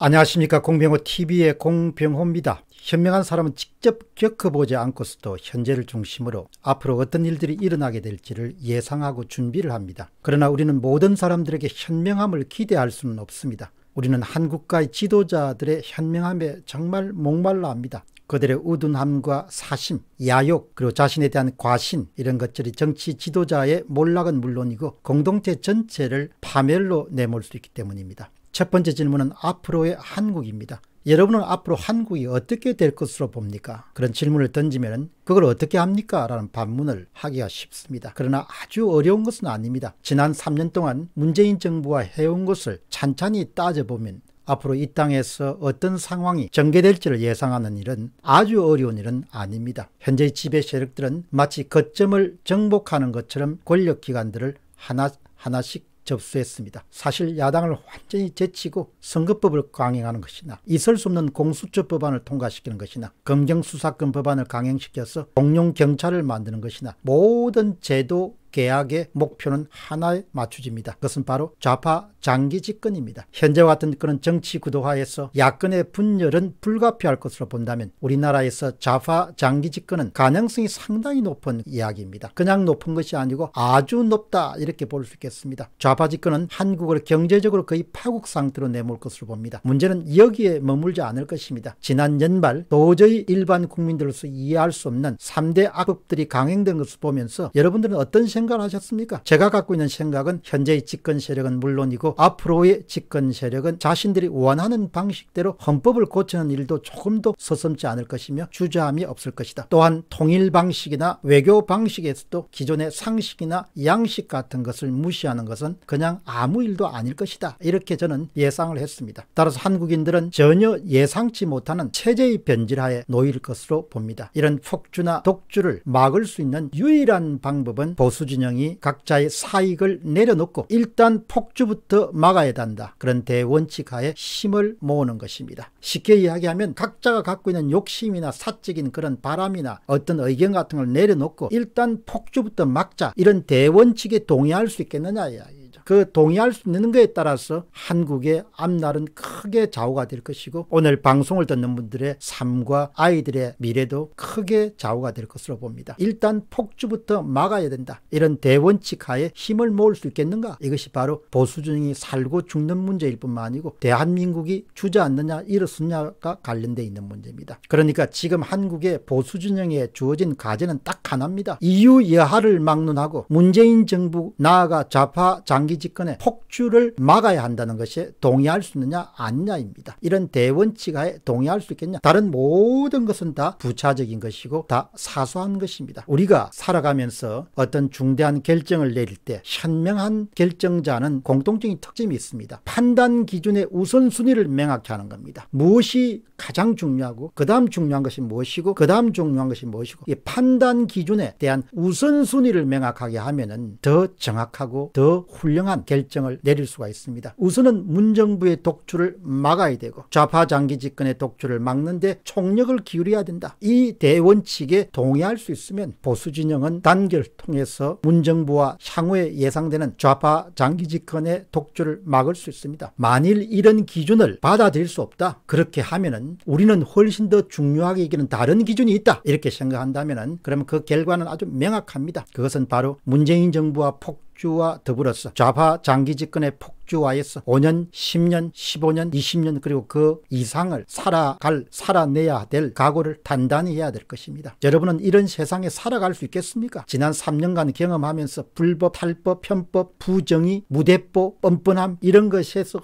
안녕하십니까 공병호 TV의 공병호입니다. 현명한 사람은 직접 겪어보지 않고서도 현재를 중심으로 앞으로 어떤 일들이 일어나게 될지를 예상하고 준비를 합니다. 그러나 우리는 모든 사람들에게 현명함을 기대할 수는 없습니다. 우리는 한국가의 지도자들의 현명함에 정말 목말라 합니다. 그들의 우둔함과 사심, 야욕, 그리고 자신에 대한 과신 이런 것들이 정치 지도자의 몰락은 물론이고 공동체 전체를 파멸로 내몰 수 있기 때문입니다. 첫 번째 질문은 앞으로의 한국입니다. 여러분은 앞으로 한국이 어떻게 될 것으로 봅니까? 그런 질문을 던지면 그걸 어떻게 합니까? 라는 반문을 하기가 쉽습니다. 그러나 아주 어려운 것은 아닙니다. 지난 3년 동안 문재인 정부가 해온 것을 찬찬히 따져보면 앞으로 이 땅에서 어떤 상황이 전개될지를 예상하는 일은 아주 어려운 일은 아닙니다. 현재 지배 세력들은 마치 거점을 정복하는 것처럼 권력기관들을 하나, 하나씩 접수했습니다. 사실 야당을 완전히 제치고 선거법을 강행하는 것이나 있을 수 없는 공수처 법안을 통과시키는 것이나 검경수사권 법안을 강행시켜서 공룡 경찰을 만드는 것이나 모든 제도 계약의 목표는 하나에 맞춰집니다 그것은 바로 좌파 장기 집권입니다. 현재와 같은 그런 정치 구도화에서 야권의 분열은 불가피할 것으로 본다면 우리나라에서 좌파 장기 집권은 가능성이 상당히 높은 이야기입니다. 그냥 높은 것이 아니고 아주 높다 이렇게 볼 수 있겠습니다. 좌파 집권은 한국을 경제적으로 거의 파국 상태로 내몰 것으로 봅니다. 문제는 여기에 머물지 않을 것입니다. 지난 연말 도저히 일반 국민들로서 이해할 수 없는 3대 악법들이 강행된 것을 보면서 여러분들은 어떤 생각 을 생각을 하셨습니까? 제가 갖고 있는 생각은 현재의 집권 세력은 물론이고 앞으로의 집권 세력은 자신들이 원하는 방식대로 헌법을 고치는 일도 조금도 서슴지 않을 것이며 주저함이 없을 것이다. 또한 통일 방식이나 외교 방식에서도 기존의 상식이나 양식 같은 것을 무시하는 것은 그냥 아무 일도 아닐 것이다. 이렇게 저는 예상을 했습니다. 따라서 한국인들은 전혀 예상치 못하는 체제의 변질하에 놓일 것으로 봅니다. 이런 폭주나 독주를 막을 수 있는 유일한 방법은 보수주의 진영이 각자의 사익을 내려놓고 일단 폭주부터 막아야 한다. 그런 대원칙 하에 힘을 모으는 것입니다. 쉽게 이야기하면 각자가 갖고 있는 욕심이나 사적인 그런 바람이나 어떤 의견 같은 걸 내려놓고 일단 폭주부터 막자 이런 대원칙에 동의할 수 있겠느냐 이야기. 그 동의할 수 있는 것에 따라서 한국의 앞날은 크게 좌우가 될 것이고 오늘 방송을 듣는 분들의 삶과 아이들의 미래도 크게 좌우가 될 것으로 봅니다. 일단 폭주부터 막아야 된다. 이런 대원칙 하에 힘을 모을 수 있겠는가? 이것이 바로 보수주의이 살고 죽는 문제일 뿐만 아니고 대한민국이 주저앉느냐 일어섰냐가 관련돼 있는 문제입니다. 그러니까 지금 한국의 보수진영에 주어진 과제는 딱 하나입니다. 이유 여하를 막론하고 문재인 정부 나아가 좌파 장기 장기 집권의 폭주를 막아야 한다는 것에 동의할 수 있느냐 아니냐입니다. 이런 대원칙하에 동의할 수 있겠냐 다른 모든 것은 다 부차적인 것이고 다 사소한 것입니다. 우리가 살아가면서 어떤 중대한 결정을 내릴 때 현명한 결정자는 공통적인 특징이 있습니다. 판단 기준의 우선순위를 명확히 하는 겁니다. 무엇이 가장 중요하고 그 다음 중요한 것이 무엇이고 그 다음 중요한 것이 무엇이고 이 판단 기준에 대한 우선순위를 명확하게 하면 더 정확하고 더 훌륭한 분명한 결정을 내릴 수가 있습니다. 우선은 문정부의 독주를 막아야 되고 좌파 장기 집권의 독주를 막는데 총력을 기울여야 된다. 이 대원칙에 동의할 수 있으면 보수 진영은 단결 통해서 문정부와 향후에 예상되는 좌파 장기 집권의 독주를 막을 수 있습니다. 만일 이런 기준을 받아들일 수 없다. 그렇게 하면은 우리는 훨씬 더 중요하게 이기는 다른 기준이 있다. 이렇게 생각한다면은 그러면 그 결과는 아주 명확합니다. 그것은 바로 문재인 정부와 폭 폭주와 더불어서 좌파 장기 집권의 폭주와에서 5년, 10년, 15년, 20년 그리고 그 이상을 살아갈, 살아내야 될 각오를 단단히 해야 될 것입니다. 여러분은 이런 세상에 살아갈 수 있겠습니까? 지난 3년간 경험하면서 불법, 탈법, 편법, 부정의, 무대뽀, 뻔뻔함 이런 것에서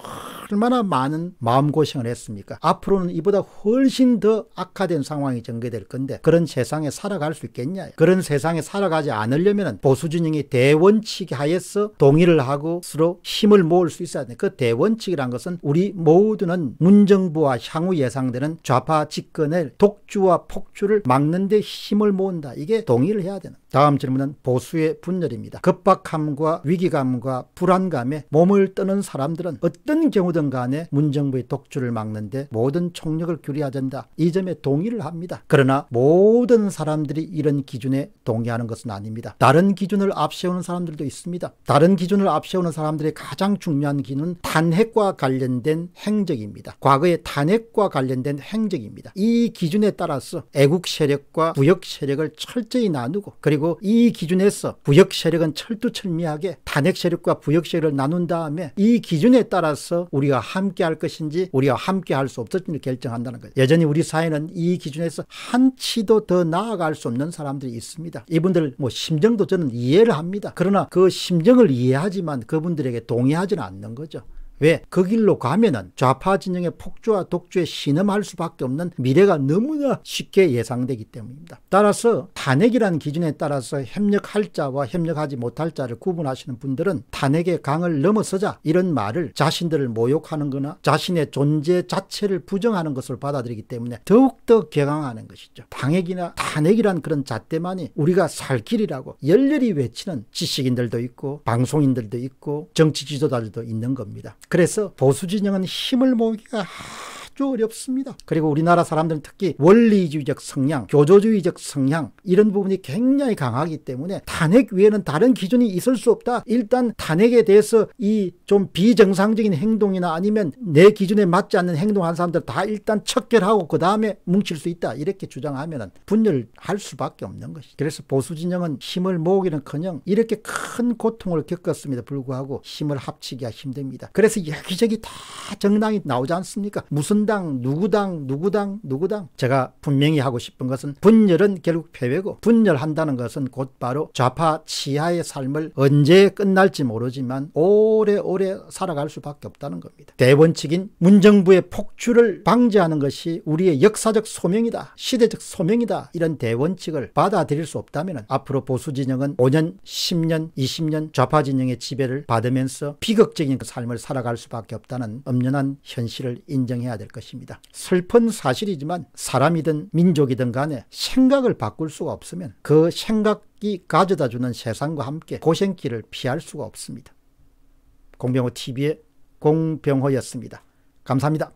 얼마나 많은 마음고생을 했습니까? 앞으로는 이보다 훨씬 더 악화된 상황이 전개될 건데 그런 세상에 살아갈 수 있겠냐? 그런 세상에 살아가지 않으려면 보수진영이 대원칙 하에서 동의를 하고 서로 힘을 모을 수 있어야 돼. 그 대원칙이란 것은 우리 모두는 문정부와 향후 예상되는 좌파 집권의 독주와 폭주를 막는 데 힘을 모은다. 이게 동의를 해야 되는. 다음 질문은 보수의 분열입니다. 급박함과 위기감과 불안감에 몸을 떠는 사람들은 어떤 경우든 어디든 간에 문정부의 독주를 막는데 모든 총력을 기울여야 된다. 이 점에 동의를 합니다. 그러나 모든 사람들이 이런 기준에 동의하는 것은 아닙니다. 다른 기준을 앞세우는 사람들도 있습니다. 다른 기준을 앞세우는 사람들의 가장 중요한 기준은 탄핵과 관련된 행적입니다. 과거의 탄핵과 관련된 행적입니다. 이 기준에 따라서 애국 세력과 부역 세력을 철저히 나누고 그리고 이 기준에서 부역 세력은 철두철미하게 탄핵 세력과 부역 세력을 나눈 다음에 이 기준에 따라서 우리가 우리가 함께 할 것인지 우리가 함께 할 수없을지 결정한다는 거예요. 여전히 우리 사회는 이 기준에서 한치도 더 나아갈 수 없는 사람들이 있습니다. 이분들 뭐 심정도 저는 이해를 합니다. 그러나 그 심정을 이해하지만 그분들에게 동의하지는 않는 거죠. 왜? 그 길로 가면은 좌파 진영의 폭주와 독주에 신음할 수밖에 없는 미래가 너무나 쉽게 예상되기 때문입니다. 따라서 탄핵이라는 기준에 따라서 협력할 자와 협력하지 못할 자를 구분하시는 분들은 탄핵의 강을 넘어서자 이런 말을 자신들을 모욕하는 거나 자신의 존재 자체를 부정하는 것을 받아들이기 때문에 더욱더 개강하는 것이죠. 당핵이나 탄핵이란 그런 잣대만이 우리가 살 길이라고 열렬히 외치는 지식인들도 있고 방송인들도 있고 정치 지도자들도 있는 겁니다. 그래서 보수 진영은 힘을 모으기가 아주 어렵습니다. 그리고 우리나라 사람들은 특히 원리주의적 성향, 교조주의적 성향 이런 부분이 굉장히 강하기 때문에 탄핵 위에는 다른 기준이 있을 수 없다. 일단 탄핵에 대해서 이 좀 비정상적인 행동이나 아니면 내 기준에 맞지 않는 행동한 사람들 다 일단 척결하고 그 다음에 뭉칠 수 있다. 이렇게 주장하면 분열할 수밖에 없는 것이. 그래서 보수 진영은 힘을 모으기는커녕 이렇게 큰 고통을 겪었습니다 불구하고 힘을 합치기가 힘듭니다. 그래서 여기저기 다 정당이 나오지 않습니까? 무슨 누구당 누구당 누구당 누구당 제가 분명히 하고 싶은 것은 분열은 결국 패배고 분열한다는 것은 곧바로 좌파 치하의 삶을 언제 끝날지 모르지만 오래오래 살아갈 수밖에 없다는 겁니다. 대원칙인 문정부의 폭주를 방지하는 것이 우리의 역사적 소명이다. 시대적 소명이다. 이런 대원칙을 받아들일 수 없다면 앞으로 보수 진영은 5년, 10년, 20년 좌파 진영의 지배를 받으면서 비극적인 삶을 살아갈 수밖에 없다는 엄연한 현실을 인정해야 될 것입니다. 것입니다. 슬픈 사실이지만 사람이든 민족이든 간에 생각을 바꿀 수가 없으면 그 생각이 가져다 주는 세상과 함께 고생길을 피할 수가 없습니다. 공병호 TV의 공병호였습니다. 감사합니다.